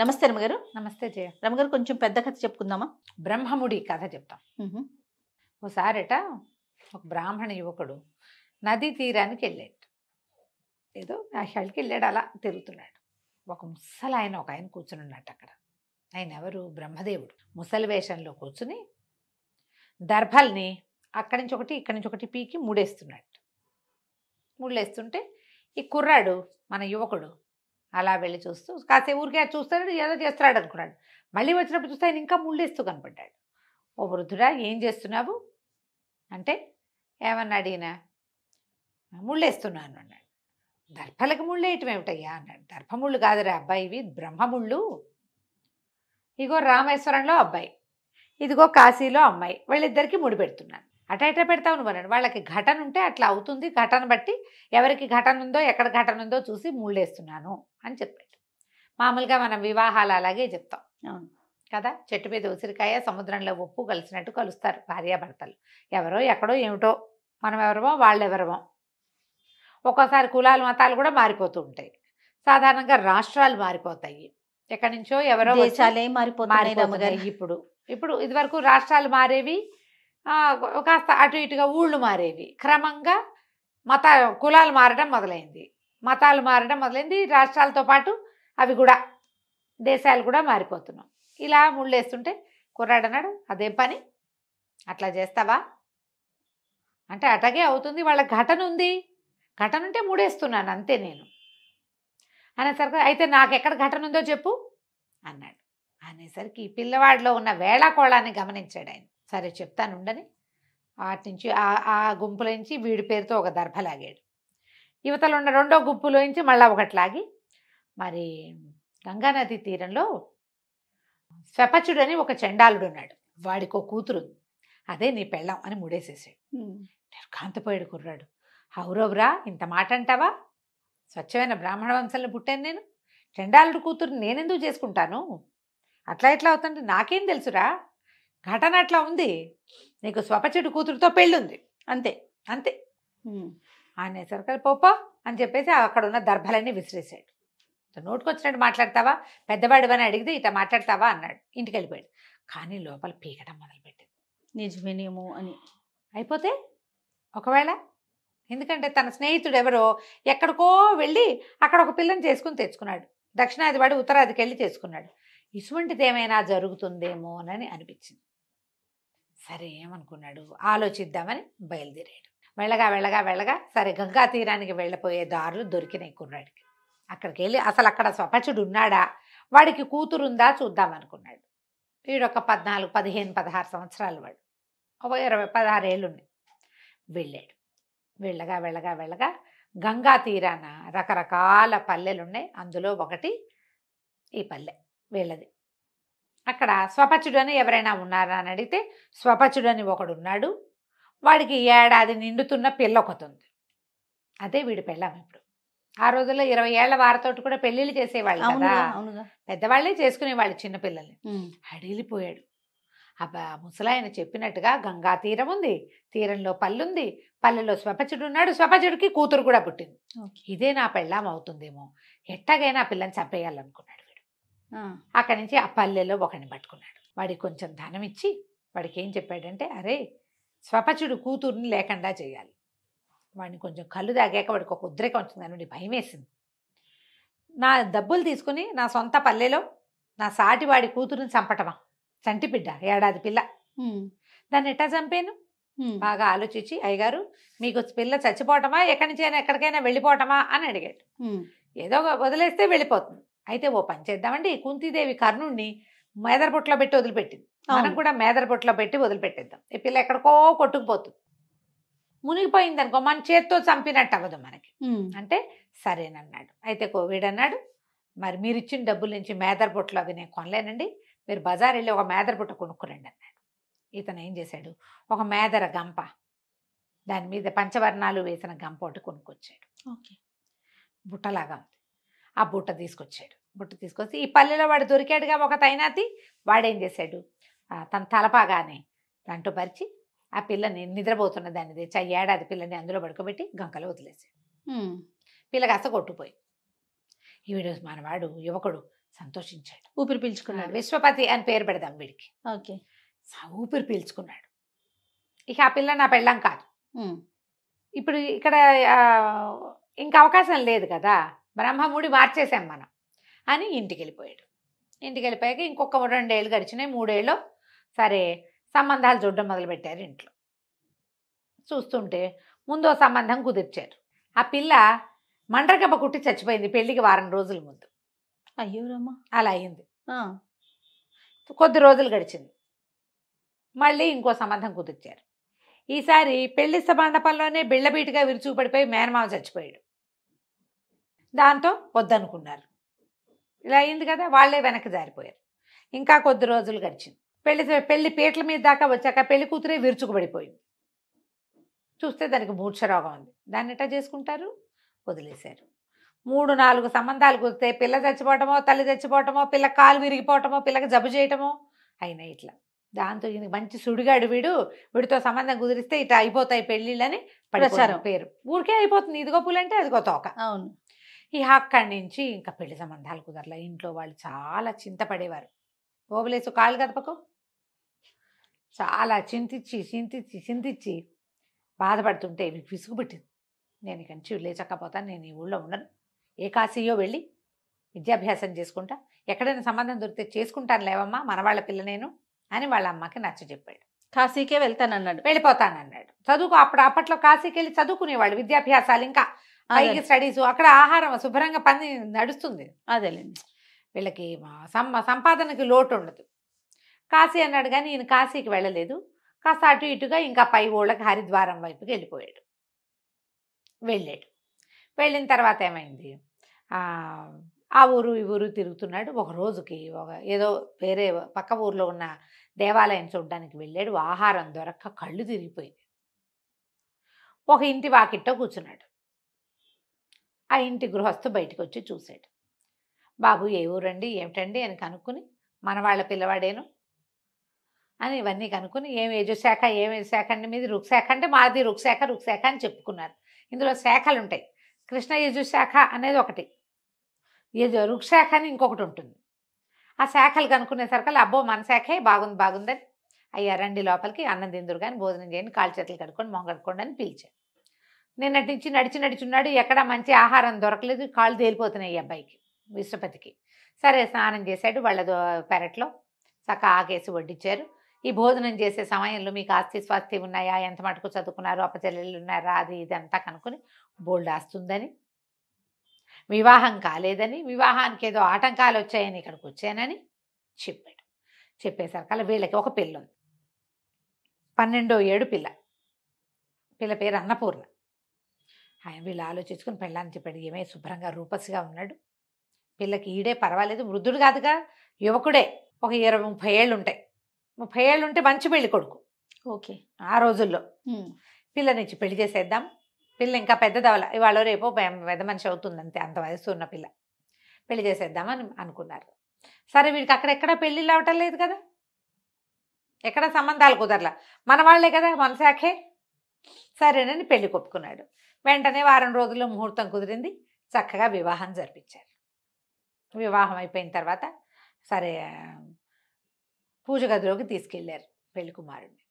నమస్తే రమగారు నమస్తే జయ రమగారు కొంచెం పెద్ద కథ చెప్పుకుందామా బ్రహ్మముడి కథ చెప్తాం ఒకసారట ఒక బ్రాహ్మణ యువకుడు నదీ తీరానికి వెళ్ళాడు ఏదో నాశాలకి వెళ్ళాడు అలా తిరుగుతున్నాడు ఒక ముసలి ఆయన ఒక ఆయన కూర్చుని ఉన్నట్టు అక్కడ ఆయన ఎవరు బ్రహ్మదేవుడు ముసలి వేషంలో కూర్చుని దర్భల్ని అక్కడి నుంచి ఒకటి ఇక్కడి నుంచి ఒకటి పీకి మూడేస్తున్నాడు ముళ్ళేస్తుంటే ఈ కుర్రాడు మన యువకుడు అలా వెళ్ళి చూస్తూ కాసేపు ఊరికే చూస్తాడు ఏదో చేస్తాడు అనుకున్నాడు మళ్ళీ వచ్చినప్పుడు చూస్తే ఆయన ఇంకా ముళ్ళేస్తూ కనపడ్డాడు ఓ వృద్ధుడా ఏం చేస్తున్నావు అంటే ఏమన్నా అడిగినా ముళ్ళేస్తున్నాను అన్నాడు దర్భలకు ముళ్ళేయటం ఏమిటయ్యా అన్నాడు దర్భముళ్ళు కాదురా అబ్బాయి ఇవి బ్రహ్మముళ్ళు ఇగో రామేశ్వరంలో అబ్బాయి ఇదిగో కాశీలో అమ్మాయి వీళ్ళిద్దరికీ ముడి పెడుతున్నాను అట ఇట పెడతావు ఉన్నాను వాళ్ళకి ఘటన ఉంటే అట్లా అవుతుంది ఘటన బట్టి ఎవరికి ఘటన ఉందో ఎక్కడ ఘటన ఉందో చూసి ముళ్ళేస్తున్నాను అని చెప్పాడు మామూలుగా మనం వివాహాలు అలాగే చెప్తాం అవును కదా చెట్టు మీద ఉసిరికాయ సముద్రంలో ఉప్పు కలిసినట్టు కలుస్తారు భార్యాభర్తలు ఎవరో ఎక్కడో ఏమిటో మనం ఎవరమో వాళ్ళెవరమో ఒక్కోసారి కులాలు మతాలు కూడా మారిపోతూ ఉంటాయి సాధారణంగా రాష్ట్రాలు మారిపోతాయి ఎక్కడి నుంచో ఎవరో మారిపోతాయి ఇప్పుడు ఇప్పుడు ఇదివరకు రాష్ట్రాలు మారేవి కాస్త అటు ఇటుగా ఊళ్ళు మారేవి క్రమంగా మత కులాలు మారడం మొదలైంది మతాలు మారడం మొదలైంది రాష్ట్రాలతో పాటు అవి కూడా దేశాలు కూడా మారిపోతున్నాం ఇలా ముళ్ళేస్తుంటే కుర్రాడన్నాడు అదే పని అట్లా చేస్తావా అంటే అటగే అవుతుంది వాళ్ళ ఘటన ఉంది ఘటన ఉంటే మూడేస్తున్నాను అంతే నేను అనేసరికి అయితే నాకెక్కడ ఘటన ఉందో చెప్పు అన్నాడు అనేసరికి ఈ పిల్లవాడిలో ఉన్న వేళాకోళాన్ని గమనించాడు ఆయన సరే చెప్తాను ఉండని వాటి నుంచి ఆ గుంపుల నుంచి వీడి పేరుతో ఒక దర్భ లాగాడు యువతలు ఉన్న రెండో గుంపులో నుంచి మళ్ళీ ఒకటి లాగి మరి గంగానది తీరంలో స్వపచుడు అని ఒక చండాలుడు ఉన్నాడు వాడికో కూతురు అదే నీ పెళ్ళాం అని ముడేసేసాడు నిర్కాంతపోయాడు కుర్రాడు హౌరవ్రా ఇంత మాట అంటావా స్వచ్ఛమైన బ్రాహ్మణ వంశంలో పుట్టాను నేను చండాలుడు కూతురు నేనెందుకు చేసుకుంటాను అట్లా ఎట్లా అవుతుంటే నాకేం తెలుసురా ఘటన అట్లా ఉంది నీకు స్వపచెడు కూతురుతో పెళ్ళుంది అంతే అంతే ఆయన సరికలు పోపా అని చెప్పేసి అక్కడ ఉన్న దర్భలన్నీ విసిరేసాడు నోటుకు వచ్చినట్టు మాట్లాడతావా అని అడిగితే ఇట్లా మాట్లాడతావా అన్నాడు ఇంటికి వెళ్ళిపోయాడు కానీ లోపల పీకడం మొదలుపెట్టింది నిజమేనేమో అని అయిపోతే ఒకవేళ ఎందుకంటే తన స్నేహితుడు ఎవరో ఎక్కడికో వెళ్ళి అక్కడ ఒక పిల్లని చేసుకుని తెచ్చుకున్నాడు దక్షిణాది వాడు ఉత్తరాదికి వెళ్ళి చేసుకున్నాడు ఇటువంటిది ఏమైనా జరుగుతుందేమోనని అనిపించింది సరే ఏమనుకున్నాడు ఆలోచిద్దామని బయలుదేరాడు వెళ్ళగా వెళ్ళగా వెళ్ళగా సరే గంగా తీరానికి వెళ్ళిపోయే దారులు దొరికినాయి కుర్రాడికి అక్కడికి వెళ్ళి అసలు అక్కడ స్వపచుడు ఉన్నాడా వాడికి కూతురుందా చూద్దాం అనుకున్నాడు వీడొక పద్నాలుగు పదిహేను పదహారు సంవత్సరాలు వాడు ఒక ఇరవై పదహారు ఏళ్ళున్నాయి వెళ్ళాడు వెళ్ళగా వెళ్ళగా వెళ్ళగా గంగా తీరాన రకరకాల పల్లెలున్నాయి అందులో ఒకటి ఈ పల్లె వీళ్ళది అక్కడ స్వపచుడు అని ఎవరైనా ఉన్నారా అని అడిగితే స్వపచుడు అని ఒకడున్నాడు వాడికి ఏడాది నిండుతున్న పిల్ల ఉంది అదే వీడి పెళ్ళాం ఇప్పుడు ఆ రోజుల్లో ఇరవై ఏళ్ల వారతోటి కూడా పెళ్లిళ్ళు చేసేవాళ్ళు కదా పెద్దవాళ్ళే చేసుకునేవాళ్ళు చిన్నపిల్లల్ని అడిగిపోయాడు అబ్బా ముసలాయన చెప్పినట్టుగా గంగా తీరం ఉంది తీరంలో పల్లుంది పల్లెలో స్వపచుడు ఉన్నాడు స్వపచుడికి కూతురు కూడా పుట్టింది ఇదే నా పెళ్ళాం అవుతుందేమో ఎట్టాగైనా పిల్లని చంపేయాలనుకున్నాడు అక్కడి నుంచి ఆ పల్లెలో ఒకరిని పట్టుకున్నాడు వాడికి కొంచెం ధనం ఇచ్చి వాడికి ఏం చెప్పాడంటే అరే స్వపచుడు కూతుర్ని లేకుండా చేయాలి వాడిని కొంచెం కళ్ళు తాగాక వాడికి ఒక ఉద్రేకం వచ్చింది అని భయం వేసింది నా డబ్బులు తీసుకుని నా సొంత పల్లెలో నా సాటివాడి కూతురుని చంపటమా చంటి బిడ్డ ఏడాది పిల్ల దాన్ని ఎట్టా చంపాను బాగా ఆలోచించి అయ్యగారు మీకు పిల్ల చచ్చిపోవటమా ఎక్కడి నుంచైనా ఎక్కడికైనా వెళ్ళిపోవటమా అని అడిగాడు ఏదో వదిలేస్తే వెళ్ళిపోతుంది అయితే ఓ పని చేద్దామండి కుంతీదేవి కర్ణుడిని మేదరబొట్లో పెట్టి వదిలిపెట్టింది మనం కూడా మేదర మేదరబొట్లో పెట్టి వదిలిపెట్టేద్దాం ఈ పిల్ల ఎక్కడికో కొట్టుకుపోతుంది మునిగిపోయింది అనుకో మన చేత్తో చంపినట్టు అవ్వదు మనకి అంటే సరేనన్నాడు అయితే కోవిడ్ అన్నాడు మరి మీరు ఇచ్చిన డబ్బుల నుంచి మేదరబొట్లు అవి నేను కొనలేనండి మీరు బజార్ వెళ్ళి ఒక పొట్ట కొనుక్కురండి అన్నాడు ఇతను ఏం చేశాడు ఒక మేదర గంప దాని మీద పంచవర్ణాలు వేసిన గంప ఒకటి కొనుక్కొచ్చాడు బుట్టలాగా ఉంది ఆ బుట్ట తీసుకొచ్చాడు బుట్టు తీసుకొచ్చి ఈ పల్లెలో వాడు దొరికాడుగా ఒక తైనాతి వాడేం చేశాడు తన తలపాగానే దాంట్లో పరిచి ఆ పిల్లని నిద్రపోతున్న దాన్ని తెచ్చి ఆ ఏడాది పిల్లని అందులో పడుకోబెట్టి గంకలో వదిలేసాడు పిల్ల కాస్త కొట్టుపోయి ఈ వీడియోస్ మనవాడు యువకుడు సంతోషించాడు ఊపిరి పీల్చుకున్నాడు విశ్వపతి అని పేరు పెడదాం వీడికి ఓకే ఊపిరి పీల్చుకున్నాడు ఇక ఆ పిల్ల నా పెళ్ళం కాదు ఇప్పుడు ఇక్కడ ఇంకా అవకాశం లేదు కదా బ్రహ్మముడి మార్చేసాం మనం అని ఇంటికి వెళ్ళిపోయాడు ఇంటికి వెళ్ళిపోయాక ఇంకొక రెండేళ్ళు గడిచినాయి మూడేళ్ళు సరే సంబంధాలు చూడడం మొదలుపెట్టారు ఇంట్లో చూస్తుంటే ముందో సంబంధం కుదిర్చారు ఆ పిల్ల మండ్రగబ్బ కుట్టి చచ్చిపోయింది పెళ్ళికి వారం రోజుల ముందు అయ్యో రమ్మ అలా అయింది కొద్ది రోజులు గడిచింది మళ్ళీ ఇంకో సంబంధం కుదిర్చారు ఈసారి పెళ్లి సమాండపంలోనే బిళ్ళబీటిగా విరుచుకుపడిపోయి మేనమామ చచ్చిపోయాడు దాంతో వద్దనుకున్నారు ఇలా అయింది కదా వాళ్ళే వెనక్కి జారిపోయారు ఇంకా కొద్ది రోజులు గడిచింది పెళ్లి పెళ్లి పీటల మీద దాకా వచ్చాక పెళ్లి కూతురే విరుచుకుపడిపోయింది చూస్తే దానికి మూర్ఛరోగం ఉంది దాన్ని ఎట్లా చేసుకుంటారు వదిలేశారు మూడు నాలుగు సంబంధాలు కుదిరితే పిల్ల చచ్చిపోవటమో తల్లి చచ్చిపోవటమో పిల్ల కాలు విరిగిపోవటమో పిల్లకి జబ్బు చేయటమో అయినా ఇట్లా దాంతో ఈయనకి మంచి సుడిగాడు వీడు వీడితో సంబంధం కుదిరిస్తే ఇట్లా అయిపోతాయి పెళ్ళిళ్ళని ప్రచారం పేరు ఊరికే అయిపోతుంది ఇదిగో పూలంటే అదిగో తోక అవును ఈ అక్కడి నుంచి ఇంకా పెళ్లి సంబంధాలు కుదరలే ఇంట్లో వాళ్ళు చాలా చింతపడేవారు ఓబులేసు కాళ్ళు కదపకు చాలా చింతిచ్చి చింతిచ్చి చింతిచ్చి బాధపడుతుంటే మీకు విసుగు పెట్టింది నేను ఇక నుంచి లేచక్కపోతాను నేను ఈ ఊళ్ళో ఉండను ఏ కాశీయో వెళ్ళి విద్యాభ్యాసం చేసుకుంటా ఎక్కడైనా సంబంధం దొరికితే చేసుకుంటాను లేవమ్మా మన వాళ్ళ పిల్ల నేను అని వాళ్ళ అమ్మకి నచ్చ చెప్పాడు కాశీకే వెళ్తానన్నాడు వెళ్ళిపోతానన్నాడు చదువుకో అప్పుడు అప్పట్లో కాశీకి వెళ్ళి చదువుకునేవాళ్ళు విద్యాభ్యాసాలు ఇంకా పైకి స్టడీస్ అక్కడ ఆహారం శుభ్రంగా పని నడుస్తుంది అదేలేండి వీళ్ళకి సంపాదనకి లోటు ఉండదు కాశీ అన్నాడు కానీ ఈయన కాశీకి వెళ్ళలేదు కాస్త అటు ఇటుగా ఇంకా పై ఊళ్ళకి హరిద్వారం వైపుకి వెళ్ళిపోయాడు వెళ్ళాడు వెళ్ళిన తర్వాత ఏమైంది ఆ ఊరు ఈ ఊరు తిరుగుతున్నాడు ఒక రోజుకి ఒక ఏదో వేరే పక్క ఊర్లో ఉన్న దేవాలయం చూడడానికి వెళ్ళాడు ఆహారం దొరక్క కళ్ళు తిరిగిపోయింది ఒక ఇంటి వాకిట్టో కూర్చున్నాడు ఆ ఇంటి గృహస్థు బయటకు వచ్చి చూశాడు బాబు ఏ ఊరండి ఏమిటండి అని కనుక్కుని మన వాళ్ళ పిల్లవాడేను అని ఇవన్నీ కనుక్కుని ఏం ఏజు శాఖ ఏం శాఖ అండి మీది రుక్శాఖ అంటే మాది రుక్శాఖ రుక్శాఖ అని చెప్పుకున్నారు ఇందులో శాఖలు ఉంటాయి కృష్ణ యజు శాఖ అనేది ఒకటి యజు రుక్శాఖ అని ఇంకొకటి ఉంటుంది ఆ శాఖలు కనుక్కునే కనుక్కునేసరికి అబ్బో మన శాఖే బాగుంది బాగుందని అయ్యా రండి లోపలికి అన్నం తిందురు కానీ భోజనం చేయండి కాల్చేతలు చేతులు కడుక్కొని మొంగడుకోండి అని పిలిచారు నిన్నటి నుంచి నడిచి నడిచున్నాడు ఎక్కడ మంచి ఆహారం దొరకలేదు కాళ్ళు తేలిపోతున్నాయి ఈ అబ్బాయికి విశ్వపతికి సరే స్నానం చేశాడు వాళ్ళ పెరట్లో చక్క ఆకేసి వడ్డించారు ఈ భోజనం చేసే సమయంలో మీకు ఆస్తి స్వాస్తి ఉన్నాయా ఎంత మటుకు చదువుకున్నారు అపచర్యలు ఉన్నారా అది ఇదంతా కనుక్కొని బోల్డ్ ఆస్తుందని వివాహం కాలేదని వివాహానికి ఏదో ఆటంకాలు వచ్చాయని ఇక్కడికి వచ్చానని చెప్పాడు చెప్పేసరికి అలా వీళ్ళకి ఒక పిల్ల ఉంది పన్నెండో ఏడు పిల్ల పిల్ల పేరు అన్నపూర్ణ ఆయన వీళ్ళు ఆలోచించుకుని పెళ్ళాన్ని చెప్పాడు ఏమే శుభ్రంగా రూపస్గా ఉన్నాడు పిల్లకి ఈడే పర్వాలేదు వృద్ధుడు కాదుగా యువకుడే ఒక ఇరవై ముప్పై ఏళ్ళు ఉంటాయి ముప్పై ఏళ్ళు ఉంటే మంచి పెళ్లి కొడుకు ఓకే ఆ రోజుల్లో పిల్లనిచ్చి పెళ్లి చేసేద్దాం పిల్ల ఇంకా పెద్దదవల ఇవాళ రేపో పెద్ద మనిషి అవుతుంది అంతే అంత వయసు ఉన్న పిల్ల పెళ్లి చేసేద్దామని అనుకున్నారు సరే వీడికి అక్కడెక్కడ పెళ్ళిళ్ళు అవటం లేదు కదా ఎక్కడ సంబంధాలు కుదరలా మన వాళ్లే కదా మన శాఖే సరేనని పెళ్లి కొప్పుకున్నాడు వెంటనే వారం రోజుల్లో ముహూర్తం కుదిరింది చక్కగా వివాహం జరిపించారు వివాహం అయిపోయిన తర్వాత సరే పూజ గదిలోకి తీసుకెళ్ళారు పెళ్లి కుమారుడిని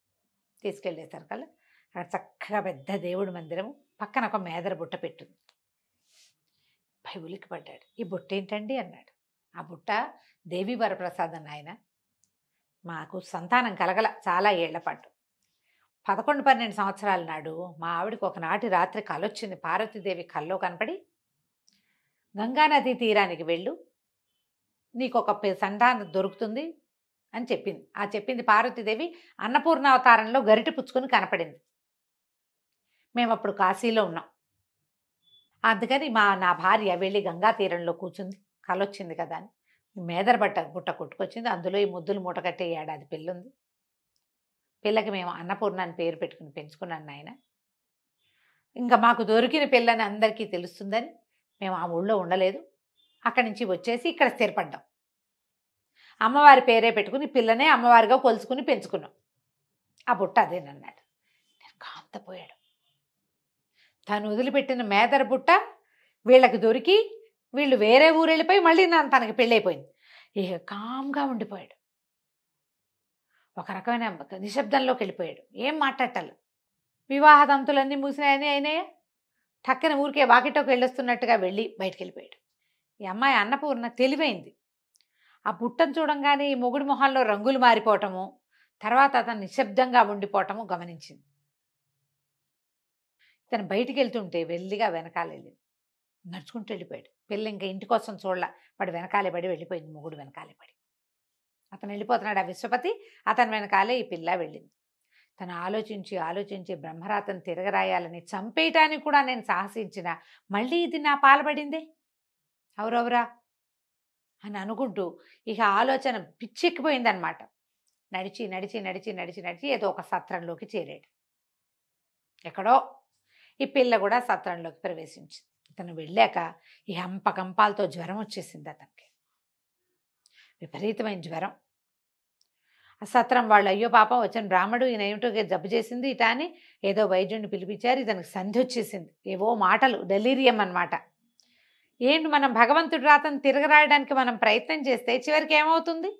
తీసుకెళ్ళేసరికల్లా అక్కడ చక్కగా పెద్ద దేవుడి మందిరము పక్కన ఒక మేదర బుట్ట పెట్టుంది ఉలికి పడ్డాడు ఈ బుట్ట ఏంటండి అన్నాడు ఆ బుట్ట దేవీ వరప్రసాద్ నాయన మాకు సంతానం కలగల చాలా ఏళ్ల పాటు పదకొండు పన్నెండు సంవత్సరాల నాడు మా ఆవిడకు ఒకనాటి రాత్రి కలొచ్చింది పార్వతీదేవి కల్లో కనపడి గంగానదీ తీరానికి వెళ్ళు నీకు ఒక సంతానం దొరుకుతుంది అని చెప్పింది ఆ చెప్పింది పార్వతీదేవి అన్నపూర్ణావతారంలో గరిట పుచ్చుకొని కనపడింది మేము అప్పుడు కాశీలో ఉన్నాం అందుకని మా నా భార్య వెళ్ళి గంగా తీరంలో కూర్చుంది కలొచ్చింది కదా అని మేదర బట్ట బుట్ట కొట్టుకొచ్చింది అందులో ఈ ముద్దులు మూట కట్టే ఏడాది పెళ్ళుంది పిల్లకి మేము అన్నపూర్ణ అని పేరు పెట్టుకుని పెంచుకున్నాను నాయన ఇంకా మాకు దొరికిన పిల్లని అందరికీ తెలుస్తుందని మేము ఆ ఊళ్ళో ఉండలేదు అక్కడి నుంచి వచ్చేసి ఇక్కడ స్థిరపడ్డాం అమ్మవారి పేరే పెట్టుకుని పిల్లనే అమ్మవారిగా కొలుచుకుని పెంచుకున్నాం ఆ బుట్ట అదేనన్నాడు నేను కాంతపోయాడు తను వదిలిపెట్టిన మేదర బుట్ట వీళ్ళకి దొరికి వీళ్ళు వేరే ఊరు వెళ్ళిపోయి మళ్ళీ నన్ను తనకి పెళ్ళైపోయింది ఇక కామ్గా ఉండిపోయాడు ఒక రకమైన నిశ్శబ్దంలోకి వెళ్ళిపోయాడు ఏం మాట్లాడటాలు వివాహ దంతులన్నీ మూసినాయని అయినాయే టక్కన ఊరికే వాకిటోకి వెళ్ళొస్తున్నట్టుగా వెళ్ళి బయటికి వెళ్ళిపోయాడు ఈ అమ్మాయి అన్నపూర్ణ తెలివైంది ఆ బుట్టను చూడంగానే ఈ మొగుడు మొహాల్లో రంగులు మారిపోవటము తర్వాత అతను నిశ్శబ్దంగా ఉండిపోవటము గమనించింది ఇతను బయటికి వెళ్తుంటే వెళ్ళిగా వెనకాల వెళ్ళింది నడుచుకుంటూ వెళ్ళిపోయాడు పెళ్ళి ఇంకా ఇంటి కోసం చూడలా వాడు వెనకాలే పడి వెళ్ళిపోయింది మొగుడు వెనకాలే పడి అతను వెళ్ళిపోతున్నాడు ఆ విశ్వపతి అతని వెనకాలే ఈ పిల్ల వెళ్ళింది తను ఆలోచించి ఆలోచించి బ్రహ్మరాతను తిరగరాయాలని చంపేయటానికి కూడా నేను సాహసించిన మళ్ళీ ఇది నా పాల్పడిందే అవురవురా అని అనుకుంటూ ఇక ఆలోచన పిచ్చెక్కిపోయిందనమాట నడిచి నడిచి నడిచి నడిచి నడిచి ఏదో ఒక సత్రంలోకి చేరాడు ఎక్కడో ఈ పిల్ల కూడా సత్రంలోకి ప్రవేశించింది అతను వెళ్ళాక ఈ హంపకంపాలతో జ్వరం వచ్చేసింది అతనికి విపరీతమైన జ్వరం అసత్రం వాళ్ళు అయ్యో పాపం వచ్చిన బ్రాహ్మడు ఈయన ఏమిటో జబ్బు చేసింది ఇట అని ఏదో వైద్యుడిని పిలిపించారు ఇతనికి సంధి వచ్చేసింది ఏవో మాటలు డెలీరియం అనమాట ఏంటి మనం భగవంతుడు రాతను తిరగరాయడానికి మనం ప్రయత్నం చేస్తే చివరికి ఏమవుతుంది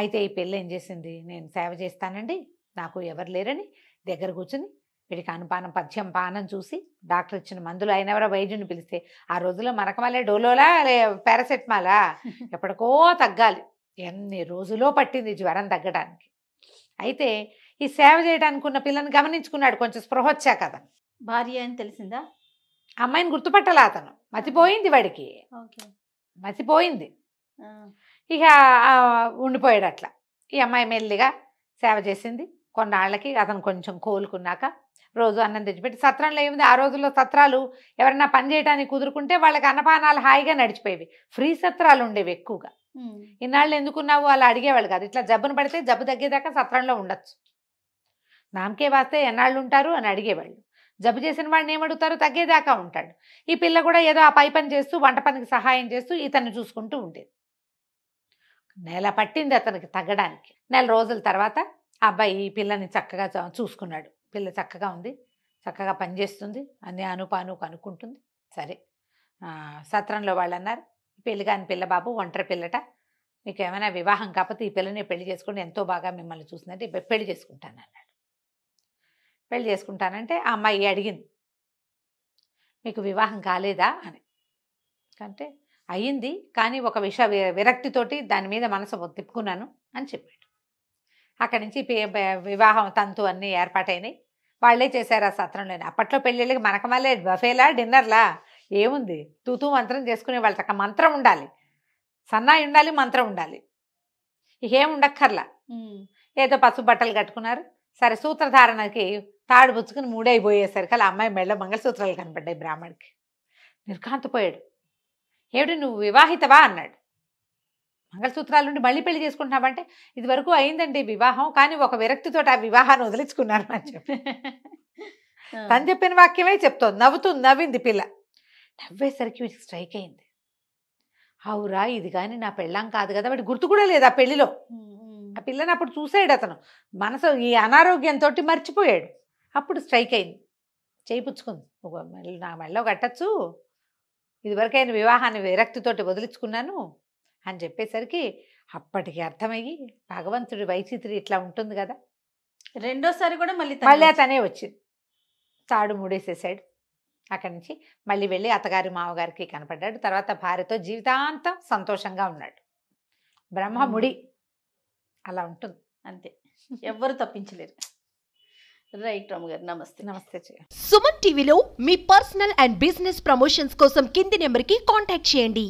అయితే ఈ పెళ్ళి ఏం చేసింది నేను సేవ చేస్తానండి నాకు ఎవరు లేరని దగ్గర కూర్చుని వీడికి అనుపానం పథ్యం పానం చూసి డాక్టర్ ఇచ్చిన మందులు అయిన ఎవరో వైద్యుని పిలిస్తే ఆ రోజుల్లో మరకమాలే డోలోలా లే పారాసెటమాలా ఎప్పటికో తగ్గాలి ఎన్ని రోజులో పట్టింది జ్వరం తగ్గడానికి అయితే ఈ సేవ చేయడానికి ఉన్న పిల్లని గమనించుకున్నాడు కొంచెం స్పృహ వచ్చా కదా భార్య అని తెలిసిందా అమ్మాయిని గుర్తుపట్టాలా అతను మతిపోయింది వాడికి మతిపోయింది ఇక ఉండిపోయాడు అట్లా ఈ అమ్మాయి మెల్లిగా సేవ చేసింది కొన్నాళ్ళకి అతను కొంచెం కోలుకున్నాక రోజు అన్నం తెచ్చిపెట్టి సత్రంలో ఏముంది ఆ రోజుల్లో సత్రాలు ఎవరైనా పని చేయడానికి కుదురుకుంటే వాళ్ళకి అన్నపానాలు హాయిగా నడిచిపోయేవి ఫ్రీ సత్రాలు ఉండేవి ఎక్కువగా ఇన్నాళ్ళు ఎందుకున్నావు అలా అడిగేవాళ్ళు కాదు ఇట్లా జబ్బును పడితే జబ్బు తగ్గేదాకా సత్రంలో ఉండొచ్చు నామకే వాస్తే ఎన్నాళ్ళు ఉంటారు అని అడిగేవాళ్ళు జబ్బు చేసిన వాడిని ఏమడుగుతారు తగ్గేదాకా ఉంటాడు ఈ పిల్ల కూడా ఏదో ఆ పై పని చేస్తూ వంట పనికి సహాయం చేస్తూ ఇతన్ని చూసుకుంటూ ఉండేది నెల పట్టింది అతనికి తగ్గడానికి నెల రోజుల తర్వాత అబ్బాయి ఈ పిల్లని చక్కగా చూసుకున్నాడు పిల్ల చక్కగా ఉంది చక్కగా పనిచేస్తుంది అని అనుపాను కనుక్కుంటుంది సరే సత్రంలో వాళ్ళు అన్నారు పెళ్లి కాని పిల్ల బాబు ఒంటరి పిల్లట మీకు ఏమైనా వివాహం కాకపోతే ఈ పిల్లని పెళ్లి చేసుకుని ఎంతో బాగా మిమ్మల్ని చూసిందంటే పెళ్లి చేసుకుంటాను అన్నాడు పెళ్లి చేసుకుంటానంటే ఆ అమ్మాయి అడిగింది మీకు వివాహం కాలేదా అని అంటే అయ్యింది కానీ ఒక విష విరక్తితోటి దాని మీద మనసు తిప్పుకున్నాను అని చెప్పాడు అక్కడి నుంచి వివాహం తంతు అన్నీ ఏర్పాటైనాయి వాళ్ళే చేశారు ఆ సత్రంలోనే అప్పట్లో పెళ్ళిళ్ళకి మనకు మళ్ళీ బఫేలా డిన్నర్లా ఏముంది తూతూ మంత్రం చేసుకునే వాళ్ళకి మంత్రం ఉండాలి సన్నాయి ఉండాలి మంత్రం ఉండాలి ఏం ఉండక్కర్లా ఏదో పసుపు బట్టలు కట్టుకున్నారు సరే సూత్రధారణకి తాడు పుచ్చుకుని మూడైపోయేసరికి అలా అమ్మాయి మెళ్ళ మంగళసూత్రాలు కనపడ్డాయి బ్రాహ్మణికి నిర్కాంతపోయాడు ఏమిటి నువ్వు వివాహితవా అన్నాడు మంగళసూత్రాల నుండి మళ్ళీ పెళ్లి చేసుకుంటున్నామంటే ఇది వరకు అయిందండి వివాహం కానీ ఒక విరక్తితో ఆ వివాహాన్ని వదిలించుకున్నాను అని చెప్పి తను చెప్పిన వాక్యమే చెప్తోంది నవ్వుతూ నవ్వింది పిల్ల నవ్వేసరికి స్ట్రైక్ అయింది అవురా ఇది కానీ నా పెళ్ళాం కాదు కదా వాటి గుర్తు కూడా లేదు ఆ పెళ్లిలో ఆ పిల్లని అప్పుడు చూసాడు అతను మనసు ఈ అనారోగ్యంతో మర్చిపోయాడు అప్పుడు స్ట్రైక్ అయింది చేయిపుచ్చుకుంది నా మెళ్ళో కట్టచ్చు ఇదివరకైనా వివాహాన్ని విరక్తితోటి వదిలించుకున్నాను అని చెప్పేసరికి అప్పటికి అర్థమయ్యి భగవంతుడి వైచిత్రి ఇట్లా ఉంటుంది కదా రెండోసారి కూడా మళ్ళీ మళ్ళీ అతనే వచ్చింది తాడు మూడేసేసాడు అక్కడి నుంచి మళ్ళీ వెళ్ళి అతగారి మామగారికి కనపడ్డాడు తర్వాత భార్యతో జీవితాంతం సంతోషంగా ఉన్నాడు బ్రహ్మముడి అలా ఉంటుంది అంతే ఎవ్వరు తప్పించలేరు రైట్ రాము గారు నమస్తే నమస్తే సుమన్ టీవీలో మీ పర్సనల్ అండ్ బిజినెస్ ప్రమోషన్స్ కోసం కింది నెంబర్కి కాంటాక్ట్ చేయండి